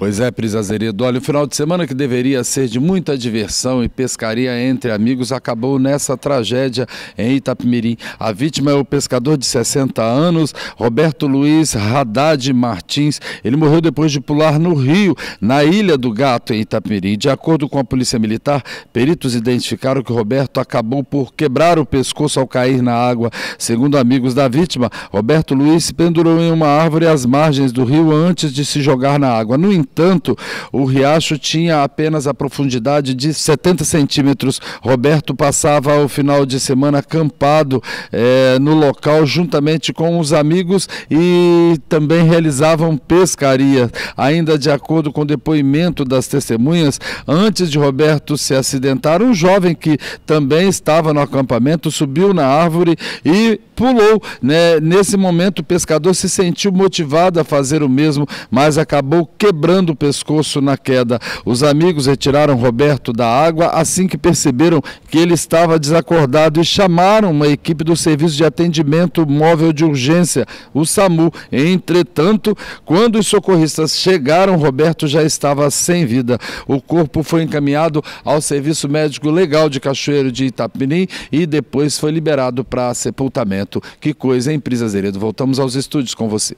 Pois é, Pris Azeredo. Olha, o final de semana que deveria ser de muita diversão e pescaria entre amigos acabou nessa tragédia em Itapemirim. A vítima é o pescador de 60 anos, Roberto Luiz Haddad Martins. Ele morreu depois de pular no rio, na Ilha do Gato, em Itapemirim. De acordo com a Polícia Militar, peritos identificaram que Roberto acabou por quebrar o pescoço ao cair na água. Segundo amigos da vítima, Roberto Luiz se pendurou em uma árvore às margens do rio antes de se jogar na água. No entanto, Entretanto, o riacho tinha apenas a profundidade de 70 centímetros. Roberto passava o final de semana acampado é, no local juntamente com os amigos e também realizavam pescaria. Ainda de acordo com o depoimento das testemunhas, antes de Roberto se acidentar, um jovem que também estava no acampamento subiu na árvore e pulou. Né? Nesse momento, o pescador se sentiu motivado a fazer o mesmo, mas acabou quebrando quebrando o pescoço na queda. Os amigos retiraram Roberto da água assim que perceberam que ele estava desacordado e chamaram uma equipe do Serviço de Atendimento Móvel de Urgência, o SAMU. Entretanto, quando os socorristas chegaram, Roberto já estava sem vida. O corpo foi encaminhado ao Serviço Médico Legal de Cachoeiro de Itapinim e depois foi liberado para sepultamento. Que coisa, hein, Prisa Zeredo? Voltamos aos estúdios com você.